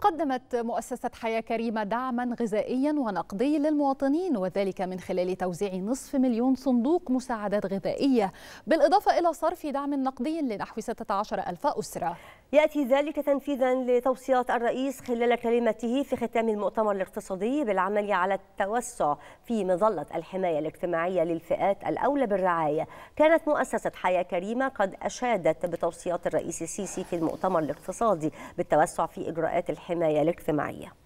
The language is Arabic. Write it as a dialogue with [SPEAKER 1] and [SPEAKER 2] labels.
[SPEAKER 1] قدمت مؤسسة حياة كريمة دعما غذائيا ونقدي للمواطنين وذلك من خلال توزيع نصف مليون صندوق مساعدات غذائية بالإضافة إلى صرف دعم نقدي لنحو 16 ألف أسرة يأتي ذلك تنفيذا لتوصيات الرئيس
[SPEAKER 2] خلال كلمته في ختام المؤتمر الاقتصادي بالعمل على التوسع في مظلة الحماية الاجتماعية للفئات الأولى بالرعاية كانت مؤسسة حياة كريمة قد أشادت بتوصيات الرئيس السيسي في المؤتمر الاقتصادي بالتوسع في إجراءات الحماية الاجتماعية